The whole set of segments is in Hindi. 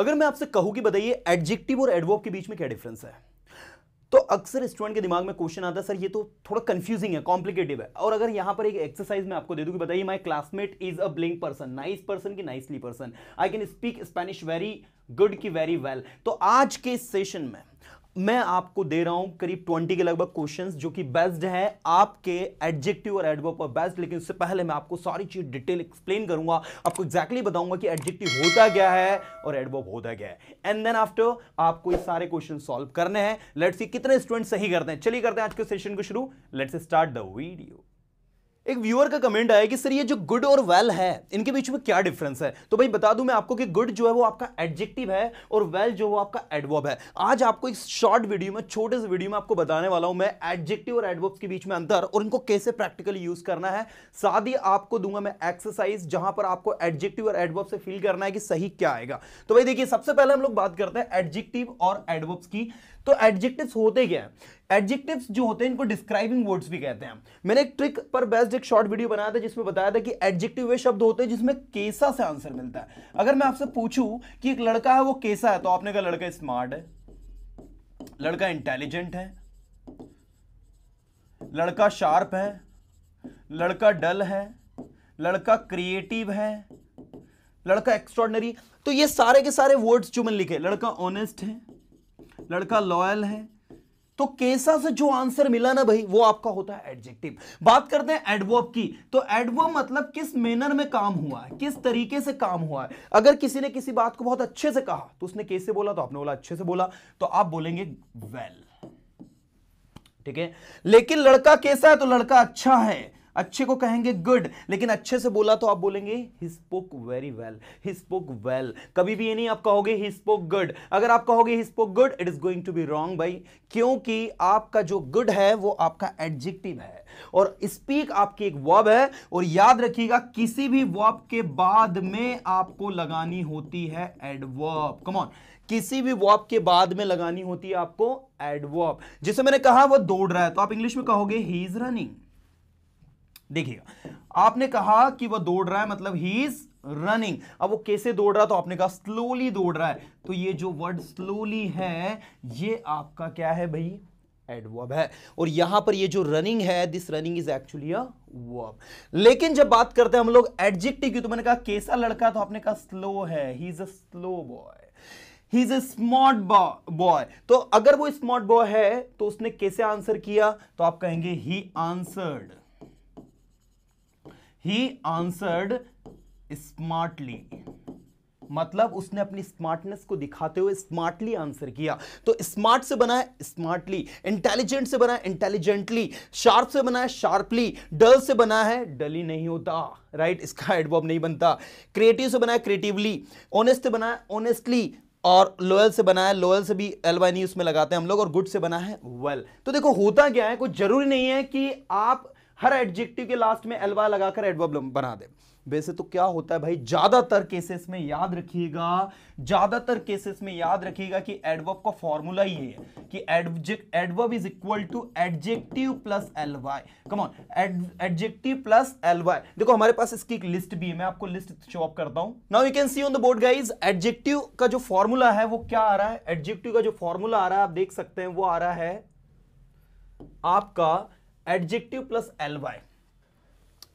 अगर मैं आपसे कहूं कि बताइए एडजेक्टिव और एडवर्ब के बीच में क्या डिफरेंस है तो अक्सर स्टूडेंट के दिमाग में क्वेश्चन आता है सर ये तो थोड़ा कंफ्यूजिंग है कॉम्प्लिकेटिव है और अगर यहाँ पर एक एक्सरसाइज मैं आपको दे दूं कि बताइए my classmate is a blink person nice person की nicely person I can speak Spanish very good की वेरी वेल तो आज के सेशन में मैं आपको दे रहा हूं करीब 20 के लगभग क्वेश्चंस जो कि बेस्ड है आपके एडजेक्टिव और एडवर्ब पर बेस्ड लेकिन उससे पहले मैं आपको सारी चीज डिटेल एक्सप्लेन करूंगा आपको एग्जैक्टली exactly बताऊंगा कि एडजेक्टिव होता गया है और एडवर्ब होता गया है एंड देन आफ्टर आपको ये सारे क्वेश्चन सॉल्व करने हैं लेट्स कितने स्टूडेंट सही करते हैं चलिए करते हैं आज के सेशन को शुरू लेट्स स्टार्ट द वीडियो एक व्यूअर का कमेंट आया कि सर ये जो गुड और वेल well है इनके बीच में क्या डिफरेंस है तो भाई बता दूं मैं आपको कि गुड जो है वो आपका एडजेक्टिव है और वेल well जो वो आपका एडवर्ब है आज आपको एक शॉर्ट वीडियो में छोटे से वीडियो में आपको बताने वाला हूं मैं एडजेक्टिव और एडवर्ब्स के बीच में अंतर और इनको कैसे प्रैक्टिकली यूज करना है साथ ही आपको दूंगा मैं एक्सरसाइज जहां पर आपको एडजेक्टिव और एडवर्ब से फील करना है कि सही क्या आएगा तो भाई देखिए सबसे पहले हम लोग बात करते हैं एडजेक्टिव और एडवर्ब्स की तो एडजेक्टिव्स होते क्या है एडजेक्टिव्स जो होते हैं इनको डिस्क्राइबिंग वर्ड्स भी कहते हैं मैंने एक ट्रिक पर बेस्ड एक शॉर्ट वीडियो बनाया था जिसमें बताया था कि एडजेक्टिव वे शब्द होते हैं जिसमें कैसा से आंसर मिलता है अगर मैं आपसे पूछूं कि एक लड़का है वो कैसा है तो आपने कहा लड़का स्मार्ट है लड़का इंटेलिजेंट है लड़का शार्प है लड़का डल है लड़का क्रिएटिव है लड़का एक्स्ट्रॉर्डनरी तो ये सारे के सारे वर्ड्स जो मैंने लिखे लड़का ऑनेस्ट है लड़का लॉयल है तो केसा से जो आंसर मिला ना भाई वो आपका होता है एडजेक्टिव बात करते हैं एडवर्ब की तो एडवर्ब मतलब किस मेनर में काम हुआ है किस तरीके से काम हुआ है अगर किसी ने किसी बात को बहुत अच्छे से कहा तो उसने कैसे बोला तो आपने बोला अच्छे से बोला तो आप बोलेंगे वेल well. ठीक है लेकिन लड़का कैसा है तो लड़का अच्छा है अच्छे को कहेंगे गुड लेकिन अच्छे से बोला तो आप बोलेंगे he spoke very well he spoke well कभी भी ये नहीं आप कहोगे ही स्पोक गुड अगर आप कहोगे he spoke good it is going to be wrong भाई क्योंकि आपका जो गुड है वो आपका एडजेक्टिव है और स्पीक आपकी एक वर्ब है और याद रखिएगा किसी भी वर्ब के बाद में आपको लगानी होती है एडवर्ब कमॉन किसी भी वर्ब के बाद में लगानी होती है आपको एडवर्ब जिसे मैंने कहा वो दौड़ रहा है तो आप इंग्लिश में कहोगे ही इज रनिंग देखिएगा आपने कहा कि वह दौड़ रहा है मतलब ही इज रनिंग अब वो कैसे दौड़ रहा है तो आपने कहा स्लोली दौड़ रहा है तो ये जो वर्ड स्लोली है ये आपका क्या है भाई एडवर्ब है और यहां पर ये जो रनिंग है this running is actually a verb लेकिन जब बात करते हैं हम लोग एडजेक्टिव की तो मैंने कहा कैसा लड़का तो आपने कहा स्लो है he is a slow boy he is a smart boy तो अगर वो स्मार्ट बॉय है तो उसने कैसे आंसर किया तो आप कहेंगे he answered he answered smartly मतलब उसने अपनी स्मार्टनेस को दिखाते हुए स्मार्टली आंसर किया तो स्मार्ट से बना है स्मार्टली इंटेलिजेंट से बना है इंटेलिजेंटली शार्प से बना है शार्पली डल से बना है डली नहीं होता राइट इसका एडवर्ब नहीं बनता क्रिएटिव से बना है क्रिएटिवली ऑनेस्ट से बना है ऑनेस्टली और लोयल से बना है लोयल से भी एल वाई e उसमें लगाते हैं हम लोग और गुड से बना है वेल well. तो देखो होता क्या है कोई जरूरी नहीं है कि आप हर एडजेक्टिव के लास्ट में एलवा लगाकर एडवर्ब बना दे वैसे तो क्या होता है भाई ज्यादातर केसेस में याद रखिएगा ज्यादातर केसेस में याद रखिएगा कि एडवर्ब का फॉर्मूला ही है कि adverb is equal to adjective plus L Y come on adjective plus L Y देखो हमारे पास इसकी एक लिस्ट भी है मैं आपको लिस्ट शो अप करता हूं now you can see on the board guys adjective का जो फॉर्मूला है वो क्या आ रहा है एडजेक्टिव का जो फॉर्मूला आ रहा है आप देख सकते हैं वो आ रहा है आपका adjective plus L Y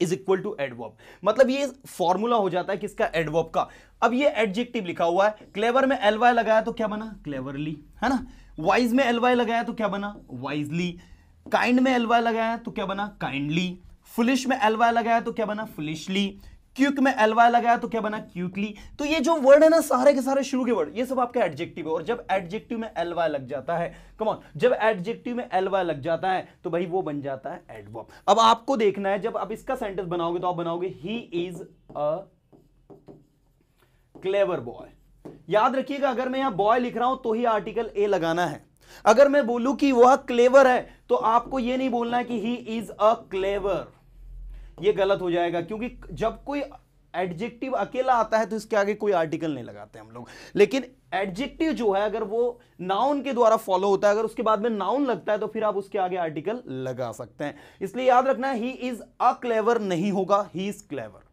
is equal to adverb मतलब ये फॉर्मूला हो जाता है किसका एडवॉब का अब ये एडजेक्टिव लिखा हुआ है क्लेवर में एल वाई लगाया तो क्या बना क्लेवरली है ना वाइज में एल वाई लगाया तो क्या बना वाइजली काइंड में एल वाई लगाया तो क्या बना काइंडली फुलिश में एल वाई लगाया तो क्या बना फुलिशली क्यूक में एलवाई लगाया तो क्या बना क्यूकली तो ये जो वर्ड है ना सारे के सारे शुरू के वर्ड ये सब आपके एडजेक्टिव है और जब एडजेक्टिव में एलवाई लग जाता है कमॉन जब एडजेक्टिव में एलवाई लग जाता है तो भाई वो बन जाता है एडवर्ब अब आपको देखना है जब आप इसका सेंटेंस बनाओगे तो आप बनाओगे he is a clever boy याद रखिएगा अगर मैं यहां बॉय लिख रहा हूं तो ही आर्टिकल ए लगाना है अगर मैं बोलूं कि वह क्लेवर है तो आपको यह नहीं बोलना है कि ही इज अ क्लेवर ये गलत हो जाएगा क्योंकि जब कोई एडजेक्टिव अकेला आता है तो इसके आगे कोई आर्टिकल नहीं लगाते हम लोग लेकिन एडजेक्टिव जो है अगर वो नाउन के द्वारा फॉलो होता है अगर उसके बाद में नाउन लगता है तो फिर आप उसके आगे आर्टिकल लगा सकते हैं इसलिए याद रखना ही इज अ क्लेवर नहीं होगा ही इज क्लेवर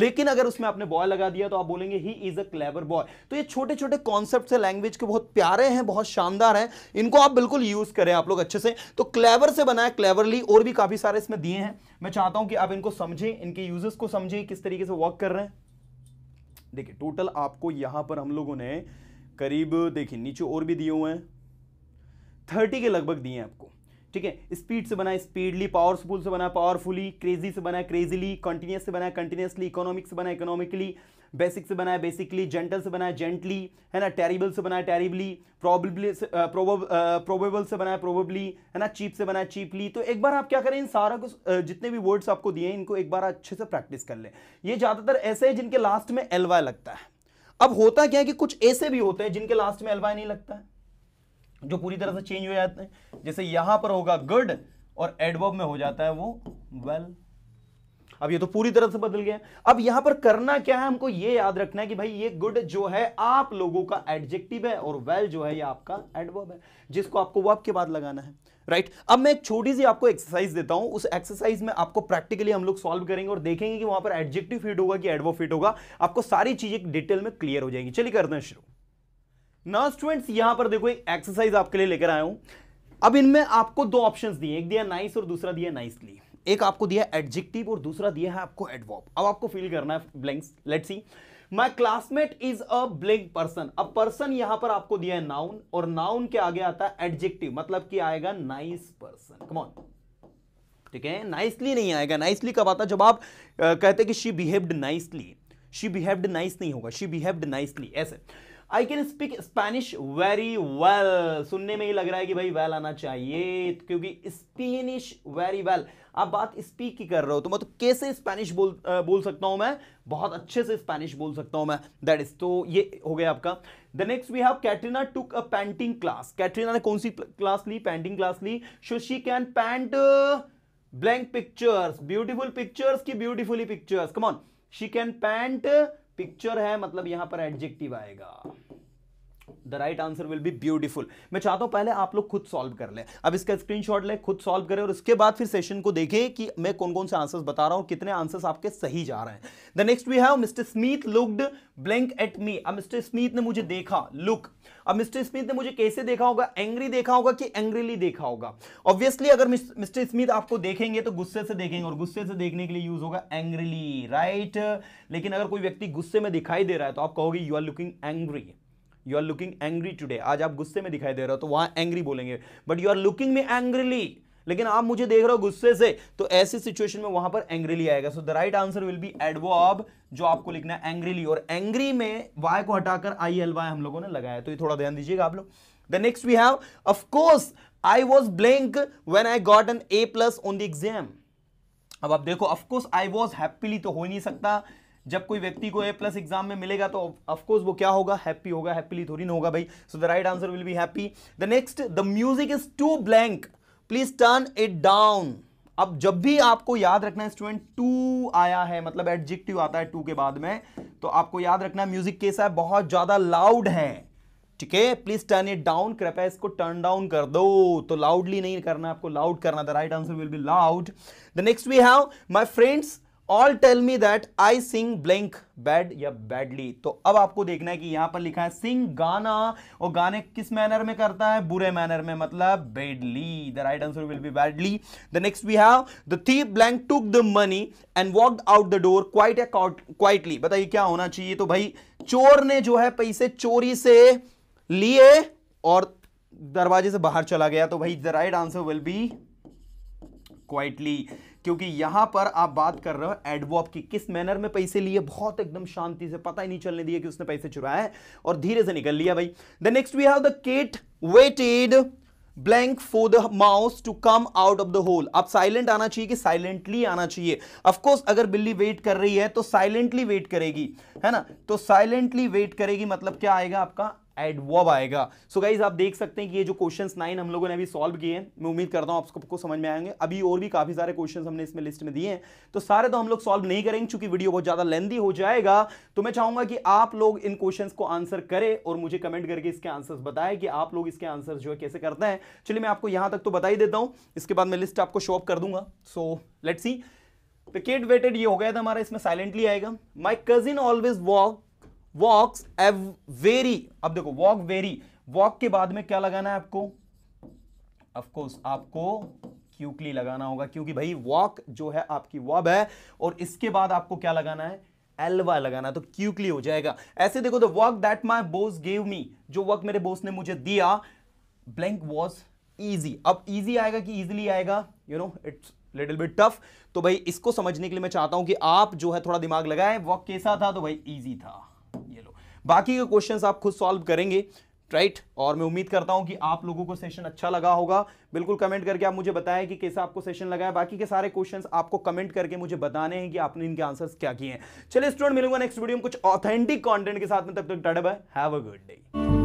लेकिन अगर उसमें आपने बॉय लगा दिया तो आप बोलेंगे he is a clever boy तो ये छोटे छोटे कॉन्सेप्ट है लैंग्वेज के बहुत प्यारे हैं बहुत शानदार हैं इनको आप बिल्कुल यूज करें आप लोग अच्छे से तो क्लेवर से बनाया क्लेवरली और भी काफी सारे इसमें दिए हैं मैं चाहता हूं कि आप इनको समझें इनके यूजर्स को समझें किस तरीके से वर्क कर रहे हैं देखिए टोटल आपको यहां पर हम लोगों ने करीब देखिए नीचे और भी दिए हुए हैं थर्टी के लगभग दिए हैं आपको ठीक है स्पीड से बना स्पीडली पावरफुल से बना पावरफुली क्रेजी से बना क्रेजीली कंटिन्यूस से बना कंटिन्यूसली इकोनॉमिक से बना इकोनॉमिकली बेसिक से बना बेसिकली जेंटल से बना जेंटली है ना टेरिबल से बना टेरिबली टेरिबली प्रोबेबली प्रोबेबल से बना प्रोबेबली है ना चीप से बना चीपली तो एक बार आप क्या करें इन सारा को जितने भी वर्ड्स आपको दिए हैं इनको एक बार अच्छे से प्रैक्टिस कर लें ये ज़्यादातर ऐसे है जिनके लास्ट में एलवाई लगता है अब होता क्या है कि कुछ ऐसे भी होते हैं जिनके लास्ट में एलवाई नहीं लगता है जो पूरी तरह से चेंज हो जाते हैं जैसे यहाँ पर होगा गुड और एडवर्ब में हो जाता है वो वेल well. अब ये तो पूरी तरह से बदल गया अब यहां पर करना क्या है हमको ये याद रखना है कि भाई ये गुड जो है आप लोगों का एडजेक्टिव है और वेल well जो है ये आपका एडवर्ब है जिसको आपको वर्ब के बाद लगाना है राइट right? अब मैं एक छोटी सी आपको एक्सरसाइज देता हूं उस एक्सरसाइज में आपको प्रैक्टिकली हम लोग सॉल्व करेंगे और देखेंगे कि वहां पर एडजेक्टिव फिट होगा कि एडवो फिट होगा आपको सारी चीजें डिटेल में क्लियर हो जाएंगी चलिए करते हैं शुरू ना स्टूडेंट्स यहां पर देखो एक एक्सरसाइज आपके लिए लेकर आया हूं अब इनमें आपको दो ऑप्शंस दिए एक दिया नाइस और दूसरा दिया नाइसली एक आपको दिया एडजेक्टिव और दूसरा दिया है आपको एडवॉप अब आपको फील करना है blanks let's see my classmate is a blank person a person यहां पर आपको दिया है नाउन और नाउन के आगे आता है एडजेक्टिव मतलब कि आएगा नाइस पर्सन कमॉन ठीक है नाइसली नहीं आएगा नाइसली कब आता जब आप आ, कहते कि she behaved nicely she behaved nice नहीं होगा शी बिहेव्ड नाइसली ऐसे I can speak Spanish very well सुनने में ही लग रहा है कि भाई वेल well आना चाहिए क्योंकि स्पेनिश वेरी वेल आप बात स्पीक की कर रहे हो तो मैं तो कैसे स्पेनिश बोल आ, बोल सकता हूं मैं बहुत अच्छे से स्पेनिश बोल सकता हूं मैं दैट इज तो ये हो गया आपका the next we have Katrina took a painting class Katrina ने कौन सी क्लास ली पेंटिंग क्लास ली so she can paint blank pictures beautiful pictures की beautifully pictures come on she can paint picture है मतलब यहां पर एडजेक्टिव आएगा the right answer will be beautiful मैं चाहता हूं पहले आप लोग खुद सॉल्व कर ले अब इसका स्क्रीनशॉट ले खुद सॉल्व करें और उसके बाद फिर सेशन को देखें कि मैं कौन कौन से आंसर्स बता रहा हूं कितने आंसर्स आपके सही जा रहे हैं the next we have mister Smith looked blank at me अब मिस्टर स्मिथ ने मुझे देखा लुक अब मिस्टर स्मिथ ने मुझे कैसे देखा होगा एंग्री देखा होगा कि एंग्रीली देखा होगा ऑब्वियसली अगर मिस्टर स्मिथ आपको देखेंगे तो गुस्से से देखेंगे और गुस्से से देखने के लिए यूज होगा एंग्रीली राइट लेकिन अगर कोई व्यक्ति गुस्से में दिखाई दे रहा है तो आप कहोगे you are looking angry you are looking angry today आज आप गुस्से में दिखाई दे रहे हो तो वहां एंग्री बोलेंगे बट यू आर लुकिंग में एंग्रीली लेकिन आप मुझे देख रहे हो गुस्से से तो ऐसी सिचुएशन में वहां पर एंग्रीली आएगा so the right answer will be adverb जो आपको लिखना है एंग्रीली और एंग्री में वाई को हटाकर आई एल वाई हम लोगों ने लगाया तो ये थोड़ा ध्यान दीजिएगा आप लोग the next we have of course I was blank when I got an A plus on the exam अब आप देखो ऑफकोर्स आई वॉज हैप्पीली तो हो नहीं सकता जब कोई व्यक्ति को ए प्लस एग्जाम में मिलेगा तो ऑफकोर्स वो क्या होगा हैप्पी होगा हैप्पीली थोड़ी ना होगा भाई so the right answer will be happy the next the music is too blank please turn it down अब जब भी आपको याद रखना है स्टूडेंट टू आया है मतलब एडजेक्टिव आता है टू के बाद में तो आपको याद रखना म्यूजिक कैसा है बहुत ज्यादा लाउड है ठीक है प्लीज टर्न इट डाउन कृपया इसको टर्न डाउन कर दो तो लाउडली नहीं करना आपको लाउड करना the right answer will be loud the next we have my friends all tell me that I sing blank bad या बैडली तो अब आपको देखना है कि यहां पर लिखा है सिंग गाना और गाने किस मैनर में करता है बुरे मैनर में मतलब badly the right answer will be badly the next we have the thief blank took the money and walk out the door quiet a quietly बताइए क्या होना चाहिए तो भाई चोर ने जो है पैसे चोरी से लिए और दरवाजे से बाहर चला गया तो भाई the right answer will be quietly क्योंकि यहां पर आप बात कर रहे हो एडवॉप की किस मैनर में पैसे लिए बहुत एकदम शांति से पता ही नहीं चलने दिया कि उसने पैसे चुराए और धीरे से निकल लिया भाई the next we have the cat waited blank for the mouse to come out of the hole अब साइलेंट आना चाहिए कि साइलेंटली आना चाहिए अफकोर्स अगर बिल्ली वेट कर रही है तो साइलेंटली वेट करेगी है ना तो साइलेंटली वेट करेगी मतलब क्या आएगा आपका एडवॉब आएगा सो so गाइज आप देख सकते हैं कि ये जो क्वेश्चन नाइन हम लोगों ने अभी सॉल्व किए हैं मैं उम्मीद करता हूँ आपको समझ में आएंगे अभी और भी काफी सारे क्वेश्चन हमने इसमें लिस्ट में दिए हैं तो सारे तो हम लोग सॉल्व नहीं करेंगे चूंकि वीडियो बहुत ज्यादा लेंदी हो जाएगा तो मैं चाहूंगा कि आप लोग इन क्वेश्चन को आंसर करें और मुझे कमेंट करके इसके आंसर बताए कि आप लोग इसके आंसर जो है कैसे करते हैं चलिए मैं आपको यहां तक तो बता ही देता हूँ इसके बाद मैं लिस्ट आपको शॉप कर दूंगा so let see the cat waited ये हो गया था हमारा इसमें साइलेंटली आएगा my cousin always walk walks every अब देखो वॉक वेरी वॉक के बाद में क्या लगाना है आपको ऑफकोर्स आपको क्यूकली लगाना होगा क्योंकि भाई वॉक जो है आपकी वॉब है और इसके बाद आपको क्या लगाना है एलवा लगाना तो क्यूकली हो जाएगा ऐसे देखो the work that my boss gave me जो वर्क मेरे बोस ने मुझे दिया ब्लैंक वॉज ईजी अब ईजी आएगा कि इजिली आएगा you know it's little bit tough तो भाई इसको समझने के लिए मैं चाहता हूं कि आप जो है थोड़ा दिमाग लगाए वर्क कैसा था तो भाई ईजी था ये लो बाकी के क्वेश्चन आप खुद सॉल्व करेंगे राइट right? और मैं उम्मीद करता हूं कि आप लोगों को सेशन अच्छा लगा होगा बिल्कुल कमेंट करके आप मुझे बताएं कि कैसा आपको सेशन लगा है बाकी के सारे क्वेश्चंस आपको कमेंट करके मुझे बताने हैं कि आपने इनके आंसर्स क्या किए हैं चलिए स्टूडेंट मिलूंगा नेक्स्ट वीडियो में कुछ ऑथेंटिक कंटेंट के साथ में तब तक tata bye have a good day